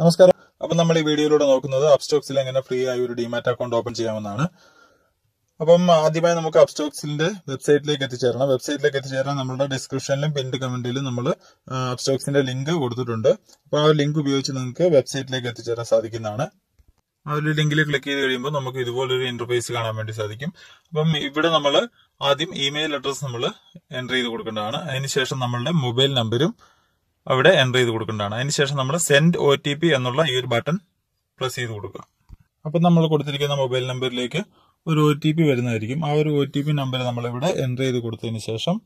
നമസ്കാരം അപ്പൊ നമ്മൾ ഈ വീഡിയോയിലൂടെ നോക്കുന്നത് അപ്സ്റ്റോക്സിൽ എങ്ങനെ ഫ്രീ ആയി ഒരു ഡിമാറ്റ് അക്കൗണ്ട് ഓപ്പൺ ചെയ്യാമെന്നാണ് അപ്പം ആദ്യമായി നമുക്ക് അപ്സ്റ്റോക്സിന്റെ വെബ്സൈറ്റിലേക്ക് എത്തിച്ചേരണം വെബ്സൈറ്റിലേക്ക് എത്തിച്ചേരാൻ നമ്മുടെ ഡിസ്ക്രിപ്ഷനിലും പിൻഡ് കമന്റിലും നമ്മൾ അപ്സ്റ്റോക്സിന്റെ ലിങ്ക് കൊടുത്തിട്ടുണ്ട് അപ്പോൾ ആ ലിങ്ക് ഉപയോഗിച്ച് നിങ്ങൾക്ക് വെബ്സൈറ്റിലേക്ക് എത്തിച്ചേരാൻ സാധിക്കുന്നതാണ് ആ ഒരു ലിങ്കിൽ ക്ലിക്ക് ചെയ്ത് കഴിയുമ്പോൾ നമുക്ക് ഇതുപോലൊരു ഇന്റർഫേസ് കാണാൻ വേണ്ടി സാധിക്കും അപ്പം ഇവിടെ നമ്മൾ ആദ്യം ഇമെയിൽ അഡ്രസ്സ് നമ്മൾ എൻറ്റർ ചെയ്ത് കൊടുക്കേണ്ടതാണ് അതിനുശേഷം നമ്മളുടെ മൊബൈൽ നമ്പരും അവിടെ എൻ്റർ ചെയ്ത് കൊടുക്കേണ്ടതാണ് അതിനുശേഷം നമ്മൾ സെൻഡ് ഒ ടി പി എന്നുള്ള ഈ ഒരു ബട്ടൺ പ്രസ് ചെയ്ത് കൊടുക്കുക അപ്പം നമ്മൾ കൊടുത്തിരിക്കുന്ന മൊബൈൽ നമ്പറിലേക്ക് ഒരു ഒ ടി പി വരുന്നതായിരിക്കും ആ ഒരു ഒ ടി പി നമ്പർ നമ്മളിവിടെ എൻ്റർ ചെയ്ത് കൊടുത്തതിന് ശേഷം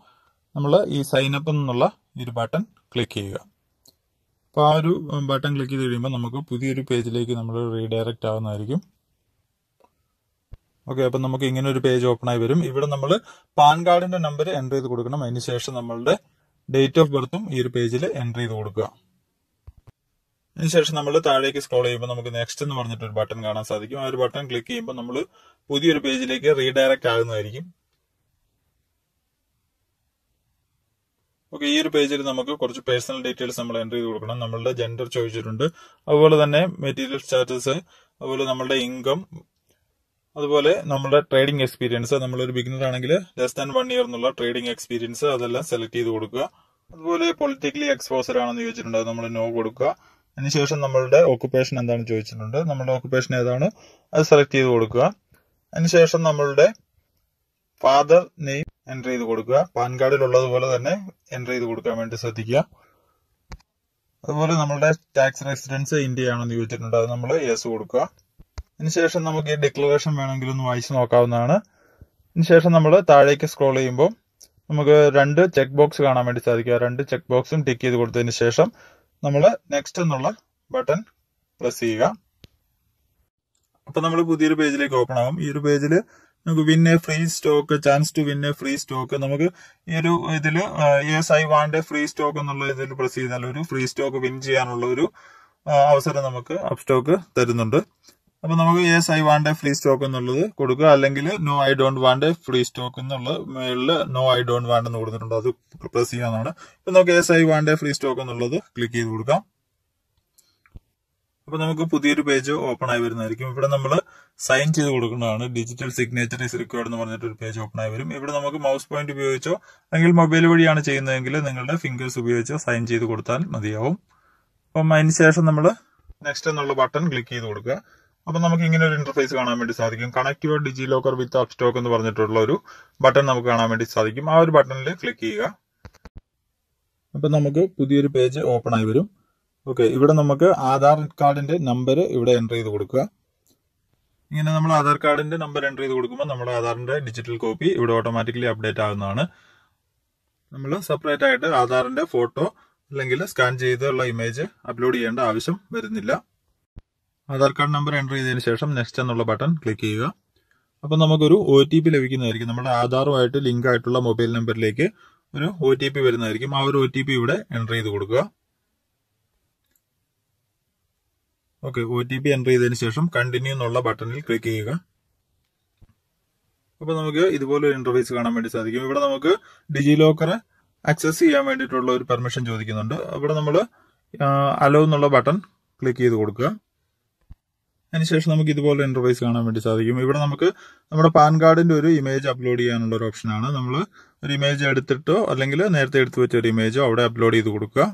നമ്മൾ ഈ സൈൻ അപ്പ് എന്നുള്ള ഈ ഒരു ബട്ടൺ ക്ലിക്ക് ചെയ്യുക അപ്പോൾ ആ ഒരു ബട്ടൺ ക്ലിക്ക് ചെയ്ത് കഴിയുമ്പോൾ നമുക്ക് പുതിയൊരു പേജിലേക്ക് നമ്മൾ റീഡയറക്റ്റ് ആവുന്നതായിരിക്കും ഓക്കെ അപ്പം നമുക്ക് ഇങ്ങനെ ഒരു പേജ് ഓപ്പൺ ആയി വരും ഇവിടെ നമ്മൾ പാൻ കാർഡിന്റെ നമ്പർ എൻ്റർ ചെയ്ത് കൊടുക്കണം അതിനുശേഷം നമ്മളുടെ ഡേറ്റ് ഓഫ് ബർത്തും ഈ ഒരു പേജിൽ എൻട്രി ചെയ്ത് കൊടുക്കുക അതിനുശേഷം നമ്മൾ താഴേക്ക് സ്ക്രോൾ ചെയ്യുമ്പോൾ നമുക്ക് നെക്സ്റ്റ് എന്ന് പറഞ്ഞിട്ട് ഒരു ബട്ടൺ കാണാൻ സാധിക്കും ആ ഒരു ബട്ടൺ ക്ലിക്ക് ചെയ്യുമ്പോൾ നമ്മൾ പുതിയൊരു പേജിലേക്ക് റീഡയറക്റ്റ് ആകുന്നതായിരിക്കും ഓക്കെ ഈ ഒരു പേജിൽ നമുക്ക് കുറച്ച് പേഴ്സണൽ ഡീറ്റെയിൽസ് നമ്മൾ എൻ്റർ ചെയ്ത് കൊടുക്കണം നമ്മളുടെ ജെൻഡർ ചോദിച്ചിട്ടുണ്ട് അതുപോലെ തന്നെ മെറ്റീരിയൽ സ്റ്റാറ്റസ് അതുപോലെ നമ്മളുടെ ഇൻകം അതുപോലെ നമ്മുടെ ട്രേഡിംഗ് എക്സ്പീരിയൻസ് നമ്മളൊരു ബിഗിനർ ആണെങ്കിൽ ലെസ് ദാൻ വൺ ഇയർ എന്നുള്ള ട്രേഡിംഗ് എക്സ്പീരിയൻസ് അതെല്ലാം സെലക്ട് ചെയ്ത് കൊടുക്കുക അതുപോലെ പൊളിറ്റിക്കലി എക്സ്പോസർ ആണെന്ന് ചോദിച്ചിട്ടുണ്ട് നമ്മൾ നോ കൊടുക്കുക അതിനുശേഷം നമ്മളുടെ ഓക്കുപേഷൻ എന്താണെന്ന് ചോദിച്ചിട്ടുണ്ട് നമ്മുടെ ഓക്കുപേഷൻ ഏതാണ് അത് സെലക്ട് ചെയ്ത് കൊടുക്കുക അതിനുശേഷം നമ്മളുടെ ഫാദർ നെയിം എൻ്റർ ചെയ്ത് കൊടുക്കുക പാൻ കാർഡിൽ ഉള്ളതുപോലെ തന്നെ എൻ്റർ ചെയ്ത് കൊടുക്കാൻ വേണ്ടി ശ്രദ്ധിക്കുക അതുപോലെ നമ്മളുടെ ടാക്സ് റെസിഡൻസ് ഇന്ത്യ ആണെന്ന് ചോദിച്ചിട്ടുണ്ട് അത് നമ്മൾ യെസ് കൊടുക്കുക അതിനുശേഷം നമുക്ക് ഈ ഡിക്ലറേഷൻ വേണമെങ്കിൽ ഒന്ന് വായിച്ചു നോക്കാവുന്നതാണ് അതിനുശേഷം നമ്മൾ താഴേക്ക് സ്ക്രോൾ ചെയ്യുമ്പോൾ നമുക്ക് രണ്ട് ചെക്ക് ബോക്സ് കാണാൻ വേണ്ടി സാധിക്കും രണ്ട് ചെക്ക് ബോക്സും ടിക്ക് ചെയ്ത് കൊടുത്തതിന് ശേഷം നമ്മൾ നെക്സ്റ്റ് എന്നുള്ള ബട്ടൺ പ്രസ് ചെയ്യുക അപ്പൊ നമ്മൾ പുതിയൊരു പേജിലേക്ക് ഓപ്പൺ ആകും ഈ ഒരു പേജിൽ നമുക്ക് win a free stock chance to win a free stock നമുക്ക് ഈ ഒരു ഇതിൽ yes I want a free stock എന്നുള്ള ഇതിൽ പ്രസ് ചെയ്താൽ ഒരു ഫ്രീ സ്റ്റോക്ക് വിൻ ചെയ്യാനുള്ള ഒരു അവസരം നമുക്ക് അപ് സ്റ്റോക്ക് തരുന്നുണ്ട് അപ്പൊ നമുക്ക് yes I want a free stock എന്നുള്ളത് കൊടുക്കുക അല്ലെങ്കിൽ no I don't want a free stock എന്നുള്ള മേളിൽ നോ ഐ ഡോണ്ട് വാണ്ട് എന്ന് കൊടുത്തിട്ടുണ്ട് അത് പ്രസ് ചെയ്യാന്നാണ് ഇപ്പൊ നമുക്ക് yes I want a free stock എന്നുള്ളത് ക്ലിക്ക് ചെയ്ത് കൊടുക്കാം അപ്പൊ നമുക്ക് പുതിയൊരു പേജ് ഓപ്പൺ ആയി വരുന്നതായിരിക്കും ഇവിടെ നമ്മൾ സൈൻ ചെയ്ത് കൊടുക്കുന്നതാണ് ഡിജിറ്റൽ സിഗ്നേച്ചർ ഇസ് റിക്വയർഡ് എന്ന് പറഞ്ഞിട്ട് ഒരു പേജ് ഓപ്പൺ ആയി വരും ഇവിടെ നമുക്ക് മൗസ് പോയിന്റ് ഉപയോഗിച്ചോ അല്ലെങ്കിൽ മൊബൈൽ വഴിയാണ് ചെയ്യുന്നതെങ്കിൽ നിങ്ങളുടെ ഫിംഗേഴ്സ് ഉപയോഗിച്ചോ സൈൻ ചെയ്ത് കൊടുത്താൽ മതിയാവും അപ്പം അതിന് ശേഷം നമ്മൾ നെക്സ്റ്റ് എന്നുള്ള ബട്ടൺ ക്ലിക്ക് ചെയ്ത് കൊടുക്കുക അപ്പൊ നമുക്ക് ഇങ്ങനെ ഒരു ഇന്റർഫേസ് കാണാൻ വേണ്ടി സാധിക്കും connect your DigiLocker with stock എന്ന് പറഞ്ഞിട്ടുള്ള ഒരു ബട്ടൺ നമുക്ക് കാണാൻ വേണ്ടി സാധിക്കും ആ ഒരു ബട്ടണിൽ ക്ലിക്ക് ചെയ്യുക അപ്പൊ നമുക്ക് പുതിയൊരു പേജ് ഓപ്പൺ ആയി വരും ഓക്കെ ഇവിടെ നമുക്ക് ആധാർ കാർഡിന്റെ നമ്പർ ഇവിടെ എൻ്റർ ചെയ്ത് കൊടുക്കുക ഇങ്ങനെ നമ്മൾ ആധാർ കാർഡിന്റെ നമ്പർ എൻ്റർ ചെയ്ത് കൊടുക്കുമ്പോൾ നമ്മുടെ ആധാറിന്റെ ഡിജിറ്റൽ കോപ്പി ഇവിടെ ഓട്ടോമാറ്റിക്കലി അപ്ഡേറ്റ് ആകുന്നതാണ് നമ്മൾ സെപ്പറേറ്റ് ആയിട്ട് ആധാറിന്റെ ഫോട്ടോ അല്ലെങ്കിൽ സ്കാൻ ചെയ്തുള്ള ഇമേജ് അപ്ലോഡ് ചെയ്യേണ്ട ആവശ്യം വരുന്നില്ല ആധാർ കാർഡ് നമ്പർ എൻ്റർ ചെയ്തതിന് ശേഷം നെക്സ്റ്റ് എന്നുള്ള ബട്ടൺ ക്ലിക്ക് ചെയ്യുക അപ്പം നമുക്കൊരു ഒ ടി പി ലഭിക്കുന്നതായിരിക്കും നമ്മുടെ ആധാറുമായിട്ട് ലിങ്ക് ആയിട്ടുള്ള മൊബൈൽ നമ്പറിലേക്ക് ഒരു ഒ ടി പി വരുന്നതായിരിക്കും ആ ഒരു ഒ ടി പി ഇവിടെ എൻ്റർ ചെയ്ത് കൊടുക്കുക okay O T P enter ചെയ്തതിന് ശേഷം കണ്ടിന്യൂ എന്നുള്ള ബട്ടണിൽ ക്ലിക്ക് ചെയ്യുക അപ്പോൾ നമുക്ക് ഇതുപോലെ ഒരു ഇന്റർഫേസ് കാണാൻ വേണ്ടി സാധിക്കും ഇവിടെ നമുക്ക് ഡിജി ലോക്കർ ആക്സസ് ചെയ്യാൻ വേണ്ടിയിട്ടുള്ള ഒരു പെർമിഷൻ ചോദിക്കുന്നുണ്ട് അവിടെ നമ്മൾ അലോ എന്നുള്ള ബട്ടൺ ക്ലിക്ക് ചെയ്ത് കൊടുക്കുക അതിനുശേഷം നമുക്ക് ഇതുപോലെ ഇന്റർവൈസ് കാണാൻ വേണ്ടി സാധിക്കും ഇവിടെ നമുക്ക് നമ്മുടെ പാൻ കാർഡിന്റെ ഒരു ഇമേജ് അപ്ലോഡ് ചെയ്യാനുള്ള ഒരു ഓപ്ഷനാണ് നമ്മൾ ഒരു ഇമേജ് എടുത്തിട്ടോ അല്ലെങ്കിൽ നേരത്തെ എടുത്തു വെച്ച ഒരു ഇമേജോ അവിടെ അപ്ലോഡ് ചെയ്ത് കൊടുക്കുക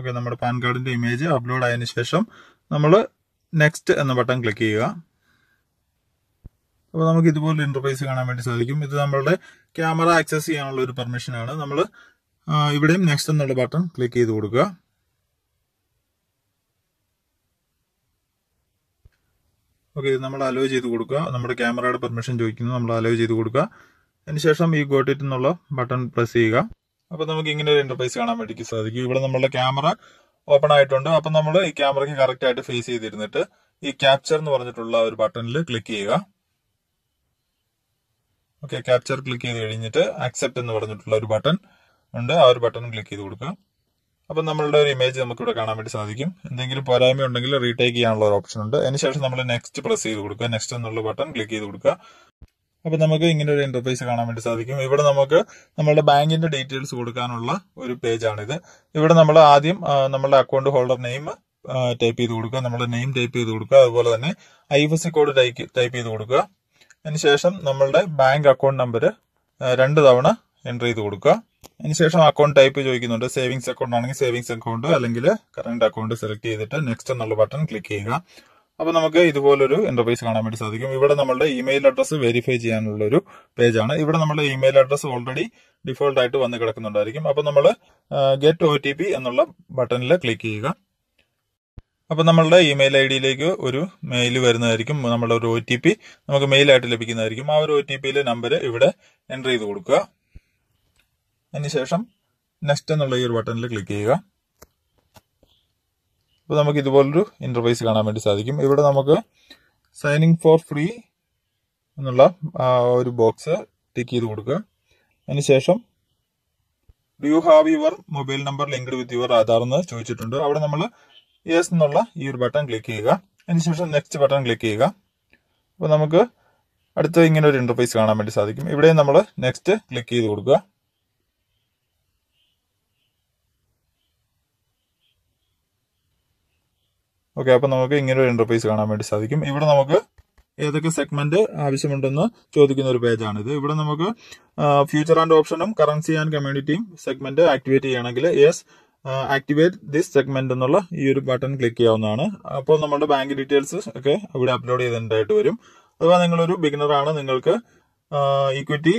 ഓക്കെ നമ്മുടെ പാൻ കാർഡിന്റെ ഇമേജ് അപ്ലോഡ് ആയതിനു ശേഷം നമ്മൾ നെക്സ്റ്റ് എന്ന ബട്ടൺ ക്ലിക്ക് ചെയ്യുക അപ്പോൾ നമുക്ക് ഇതുപോലെ ഇന്റർഫേസ് കാണാൻ വേണ്ടി സാധിക്കും ഇത് നമ്മളുടെ ക്യാമറ ആക്സസ് ചെയ്യാനുള്ള ഒരു പെർമിഷനാണ് നമ്മൾ ഇവിടെയും നെക്സ്റ്റ് എന്നുള്ള ബട്ടൺ ക്ലിക്ക് ചെയ്ത് കൊടുക്കുക ഓക്കെ ഇത് നമ്മൾ അലോ ചെയ്ത് കൊടുക്കുക നമ്മുടെ ക്യാമറയുടെ പെർമിഷൻ ചോദിക്കുന്നു നമ്മൾ അലോ ചെയ്ത് കൊടുക്കുക അതിനുശേഷം ഈ ഗോട്ടിറ്റ് എന്നുള്ള ബട്ടൺ പ്രസ് ചെയ്യുക അപ്പോൾ നമുക്ക് ഇങ്ങനെ ഒരു ഇന്റർഫേസ് കാണാൻ വേണ്ടി സാധിക്കും ഇവിടെ നമ്മളുടെ ക്യാമറ ഓപ്പൺ ആയിട്ടുണ്ട് അപ്പം നമ്മൾ ഈ ക്യാമറയ്ക്ക് കറക്റ്റ് ആയിട്ട് ഫേസ് ചെയ്തിരുന്നിട്ട് ഈ ക്യാപ്ചർ എന്ന് പറഞ്ഞിട്ടുള്ള ഒരു ബട്ടണിൽ ക്ലിക്ക് ചെയ്യുക ഓക്കെ ക്യാപ്ചർ ക്ലിക്ക് ചെയ്ത് കഴിഞ്ഞിട്ട് ആക്സെപ്റ്റ് എന്ന് പറഞ്ഞിട്ടുള്ള ഒരു ബട്ടൺ ഉണ്ട് ആ ഒരു ബട്ടൺ ക്ലിക്ക് ചെയ്ത് കൊടുക്കുക അപ്പം നമ്മളുടെ ഒരു ഇമേജ് നമുക്കിവിടെ കാണാൻ വേണ്ടി സാധിക്കും എന്തെങ്കിലും പോരായ്മ ഉണ്ടെങ്കിൽ റീടേക്ക് ചെയ്യാനുള്ള ഒരു ഓപ്ഷൻ ഉണ്ട് അതിനുശേഷം നമ്മൾ നെക്സ്റ്റ് പ്രസ് ചെയ്ത് കൊടുക്കുക നെക്സ്റ്റ് എന്നുള്ള ബട്ടൺ ക്ലിക്ക് ചെയ്ത് കൊടുക്കുക അപ്പൊ നമുക്ക് ഇങ്ങനെ ഒരു ഇന്റർഫേസ് കാണാൻ വേണ്ടി സാധിക്കും ഇവിടെ നമുക്ക് നമ്മുടെ ബാങ്കിന്റെ ഡീറ്റെയിൽസ് കൊടുക്കാനുള്ള ഒരു പേജാണിത് ഇവിടെ നമ്മൾ ആദ്യം നമ്മുടെ അക്കൗണ്ട് ഹോൾഡർ നെയിം ടൈപ്പ് ചെയ്ത് കൊടുക്കുക നമ്മുടെ നെയിം ടൈപ്പ് ചെയ്ത് കൊടുക്കുക അതുപോലെ തന്നെ I F S code type ചെയ്ത് കൊടുക്കുക അതിനുശേഷം നമ്മളുടെ ബാങ്ക് അക്കൗണ്ട് നമ്പർ രണ്ട് തവണ എൻ്റർ ചെയ്ത് കൊടുക്കുക അതിനുശേഷം അക്കൗണ്ട് ടൈപ്പ് ചോദിക്കുന്നുണ്ട് സേവിങ്സ് അക്കൗണ്ട് ആണെങ്കിൽ സേവിങ്സ് അക്കൗണ്ട് അല്ലെങ്കിൽ കറണ്ട് അക്കൗണ്ട് സെലക്ട് ചെയ്തിട്ട് നെക്സ്റ്റ് എന്നുള്ള ബട്ടൺ ക്ലിക്ക് ചെയ്യുക അപ്പോൾ നമുക്ക് ഇതുപോലൊരു ഇന്റർഫേസ് കാണാൻ വേണ്ടി സാധിക്കും ഇവിടെ നമ്മളുടെ ഇമെയിൽ അഡ്രസ്സ് വെരിഫൈ ചെയ്യാനുള്ള ഒരു പേജാണ് ഇവിടെ നമ്മുടെ ഇമെയിൽ അഡ്രസ്സ് ഓൾറെഡി ഡിഫോൾട്ട് ആയിട്ട് വന്ന് കിടക്കുന്നുണ്ടായിരിക്കും അപ്പോൾ നമ്മൾ ഗെറ്റ് ഒ എന്നുള്ള ബട്ടണിൽ ക്ലിക്ക് ചെയ്യുക അപ്പോൾ നമ്മളുടെ ഇമെയിൽ ഐ ഡിയിലേക്ക് ഒരു മെയിൽ വരുന്നതായിരിക്കും നമ്മളുടെ ഒരു ഒ ടി പി നമുക്ക് മെയിലായിട്ട് ലഭിക്കുന്നതായിരിക്കും ആ ഒരു ഒ ടി പിയിലെ നമ്പർ ഇവിടെ എൻ്റർ ചെയ്ത് കൊടുക്കുക അതിനുശേഷം നെക്സ്റ്റ് എന്നുള്ള ഈ ഒരു ബട്ടണിൽ ക്ലിക്ക് ചെയ്യുക അപ്പോൾ നമുക്ക് ഇതുപോലൊരു ഇന്റർഫേസ് കാണാൻ വേണ്ടി സാധിക്കും ഇവിടെ നമുക്ക് സൈനിങ് ഫോർ ഫ്രീ എന്നുള്ള ഒരു ബോക്സ് ടിക്ക് ചെയ്ത് കൊടുക്കുക അതിനുശേഷം do you have your mobile number linked with your Aadhaar എന്ന് ചോദിച്ചിട്ടുണ്ട് അവിടെ നമ്മൾ യെസ് എന്നുള്ള ഈ ഒരു ബട്ടൺ ക്ലിക്ക് ചെയ്യുക അതിനുശേഷം നെക്സ്റ്റ് ബട്ടൺ ക്ലിക്ക് ചെയ്യുക അപ്പോൾ നമുക്ക് അടുത്ത ഇങ്ങനെ ഒരു ഇന്റർഫേസ് കാണാൻ വേണ്ടി സാധിക്കും ഇവിടെ നമ്മൾ നെക്സ്റ്റ് ക്ലിക്ക് ചെയ്ത് കൊടുക്കുക ഓക്കെ അപ്പോൾ നമുക്ക് ഇങ്ങനെ ഒരു ഇന്റർഫേസ് കാണാൻ വേണ്ടി സാധിക്കും ഇവിടെ നമുക്ക് ഏതൊക്കെ സെഗ്മെന്റ് ആവശ്യമുണ്ടെന്ന് ചോദിക്കുന്ന ഒരു പേജാണിത് ഇവിടെ നമുക്ക് ഫ്യൂച്ചർ ആൻഡ് ഓപ്ഷനും കറൻസി ആൻഡ് കമ്മ്യൂണിറ്റിയും സെഗ്മെന്റ് ആക്ടിവേറ്റ് ചെയ്യണമെങ്കിൽ യെസ് ആക്ടിവേറ്റ് ദിസ് സെഗ്മെന്റ് എന്നുള്ള ഈ ഒരു ബട്ടൺ ക്ലിക്ക് ചെയ്യാവുന്നതാണ് അപ്പോൾ നമ്മുടെ ബാങ്ക് ഡീറ്റെയിൽസ് ഒക്കെ ഇവിടെ അപ്ലോഡ് ചെയ്തിട്ടുണ്ടായിട്ട് വരും അഥവാ നിങ്ങളൊരു ബിഗിനറാണ് നിങ്ങൾക്ക് ഇക്വിറ്റി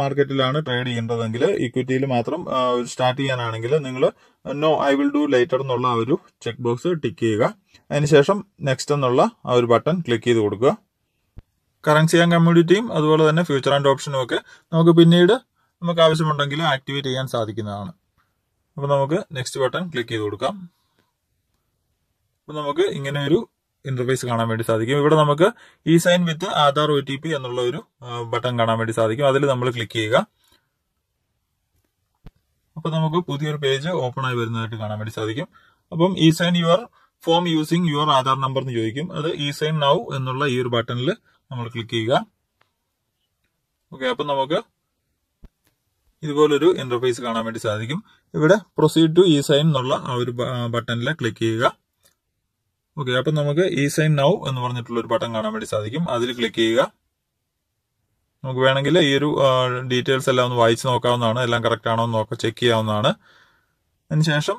മാർക്കറ്റിലാണ് ട്രേഡ് ചെയ്യേണ്ടതെങ്കിൽ ഇക്വിറ്റിയിൽ മാത്രം സ്റ്റാർട്ട് ചെയ്യാനാണെങ്കിൽ നിങ്ങൾ no I will do later എന്നുള്ള ആ ഒരു ചെക്ക് ബോക്സ് ടിക്ക് ചെയ്യുക അതിനുശേഷം നെക്സ്റ്റ് എന്നുള്ള ആ ഒരു ബട്ടൺ ക്ലിക്ക് ചെയ്ത് കൊടുക്കുക കറൻസി ആൻഡ് കമ്മ്യൂണിറ്റിയും അതുപോലെ തന്നെ ഫ്യൂച്ചർ ആൻഡ് ഓപ്ഷനും ഒക്കെ നമുക്ക് പിന്നീട് നമുക്ക് ആവശ്യമുണ്ടെങ്കിൽ ആക്ടിവേറ്റ് ചെയ്യാൻ സാധിക്കുന്നതാണ് അപ്പോൾ നമുക്ക് നെക്സ്റ്റ് ബട്ടൺ ക്ലിക്ക് ചെയ്ത് കൊടുക്കാം അപ്പോൾ നമുക്ക് ഇങ്ങനെ ഒരു ഇന്റർഫേസ് കാണാൻ വേണ്ടി സാധിക്കും ഇവിടെ നമുക്ക് ഈ sign with Aadhaar O T P എന്നുള്ള ഒരു ബട്ടൺ കാണാൻ വേണ്ടി സാധിക്കും അതിൽ നമ്മൾ ക്ലിക്ക് ചെയ്യുക അപ്പോൾ നമുക്ക് പുതിയൊരു പേജ് ഓപ്പൺ ആയി വരുന്നതായിട്ട് കാണാൻ വേണ്ടി സാധിക്കും അപ്പം e sign your form using your Aadhaar number എന്ന് ചോദിക്കും അത് ഇ സൈൻ നൗ എന്നുള്ള ഈ ഒരു ബട്ടണിൽ നമ്മൾ ക്ലിക്ക് ചെയ്യുക ഓക്കെ അപ്പൊ നമുക്ക് ഇതുപോലൊരു ഇന്റർഫേസ് കാണാൻ വേണ്ടി സാധിക്കും ഇവിടെ പ്രൊസീഡ് ടു ഇ സൈൻ എന്നുള്ള ആ ഒരു ബട്ടണിൽ ക്ലിക്ക് ചെയ്യുക ഓക്കെ അപ്പം നമുക്ക് ഈ സൈൻ നൗ എന്ന് പറഞ്ഞിട്ടുള്ള ഒരു ബട്ടൺ കാണാൻ വേണ്ടി സാധിക്കും അതിൽ ക്ലിക്ക് ചെയ്യുക നമുക്ക് വേണമെങ്കിൽ ഈ ഒരു ഡീറ്റെയിൽസ് എല്ലാം ഒന്ന് വായിച്ച് നോക്കാവുന്നതാണ് എല്ലാം കറക്റ്റ് ആണോ എന്ന് നോക്കാം ചെക്ക് ചെയ്യാവുന്നതാണ് അതിനുശേഷം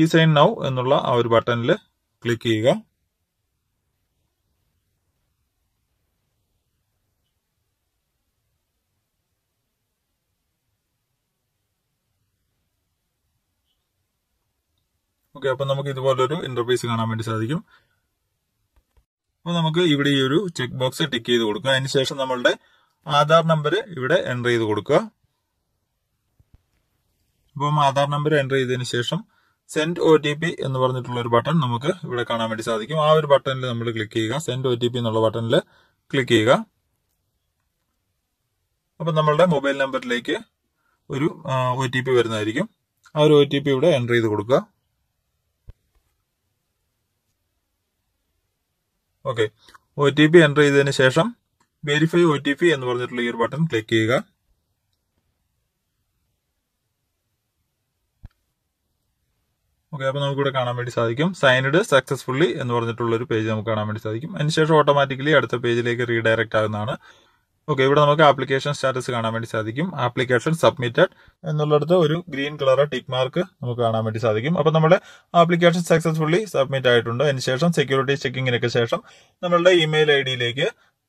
ഈ സൈൻ നൗ എന്നുള്ള ആ ഒരു ബട്ടണിൽ ക്ലിക്ക് ചെയ്യുക ഓക്കെ അപ്പം നമുക്ക് ഇതുപോലൊരു ഇന്റർഫേസ് കാണാൻ വേണ്ടി സാധിക്കും അപ്പോൾ നമുക്ക് ഇവിടെ ഈ ഒരു ചെക്ക് ബോക്സ് ടിക്ക് ചെയ്ത് കൊടുക്കുക അതിനുശേഷം നമ്മളുടെ ആധാർ നമ്പർ ഇവിടെ എൻ്റർ ചെയ്ത് കൊടുക്കുക അപ്പം ആധാർ നമ്പർ എൻ്റർ ചെയ്തതിന് ശേഷം സെൻറ്റ് ഒ ടി പി എന്ന് പറഞ്ഞിട്ടുള്ള ഒരു ബട്ടൺ നമുക്ക് ഇവിടെ കാണാൻ വേണ്ടി സാധിക്കും ആ ഒരു ബട്ടണിൽ നമ്മൾ ക്ലിക്ക് ചെയ്യുക സെൻറ്റ് ഒ ടി പി എന്നുള്ള ബട്ടണിൽ ക്ലിക്ക് ചെയ്യുക അപ്പം നമ്മളുടെ മൊബൈൽ നമ്പറിലേക്ക് ഒരു ഒ ടി പി വരുന്നതായിരിക്കും ആ ഒരു ഒ ടി പി ഇവിടെ എൻ്റർ ചെയ്ത് കൊടുക്കുക okay O T P enter ചെയ്തതിന് ശേഷം വെരിഫൈ ഒ ടി പി എന്ന് പറഞ്ഞിട്ടുള്ള ഈ ഒരു ബട്ടൺ ക്ലിക്ക് ചെയ്യുക ഓക്കെ അപ്പോൾ നമുക്കിവിടെ കാണാൻ വേണ്ടി സാധിക്കും സൈനഡ് സക്സസ്ഫുള്ളി എന്ന് പറഞ്ഞിട്ടുള്ള ഒരു പേജ് നമുക്ക് കാണാൻ വേണ്ടി സാധിക്കും അതിനുശേഷം ഓട്ടോമാറ്റിക്കലി അടുത്ത പേജിലേക്ക് റീഡയറക്റ്റ് ആകുന്നതാണ് ഓക്കെ ഇവിടെ നമുക്ക് ആപ്ലിക്കേഷൻ സ്റ്റാറ്റസ് കാണാൻ വേണ്ടി സാധിക്കും ആപ്ലിക്കേഷൻ സബ്മിറ്റഡ് എന്നുള്ളടത്ത് ഒരു ഗ്രീൻ കളർ ടിക് മാർക്ക് നമുക്ക് കാണാൻ വേണ്ടി സാധിക്കും അപ്പോൾ നമ്മുടെ ആപ്ലിക്കേഷൻ സക്സസ്ഫുള്ളി സബ്മിറ്റ് ആയിട്ടുണ്ട് അതിനുശേഷം സെക്യൂരിറ്റി ചെക്കിങ്ങിനൊക്കെ ശേഷം നമ്മളുടെ ഇമെയിൽ ഐ ഡിയിലേക്ക്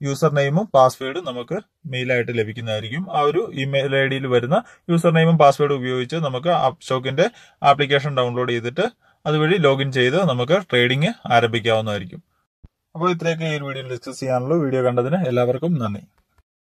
യൂസർ നെയിമും പാസ്വേഡും നമുക്ക് മെയിലായിട്ട് ലഭിക്കുന്നതായിരിക്കും ആ ഒരു ഇമെയിൽ ഐ ഡിയിൽ വരുന്ന യൂസർ നെയിമും പാസ്വേഡും ഉപയോഗിച്ച് നമുക്ക് അപ്ഷോക്കിന്റെ ആപ്ലിക്കേഷൻ ഡൗൺലോഡ് ചെയ്തിട്ട് അതുവഴി ലോഗിൻ ചെയ്ത് നമുക്ക് ട്രേഡിംഗ് ആരംഭിക്കാവുന്നതായിരിക്കും അപ്പോൾ ഇത്രയൊക്കെ ഈ വീഡിയോയിൽ ഡിസ്കസ് ചെയ്യാനുള്ളൂ വീഡിയോ കണ്ടതിന് എല്ലാവർക്കും നന്ദി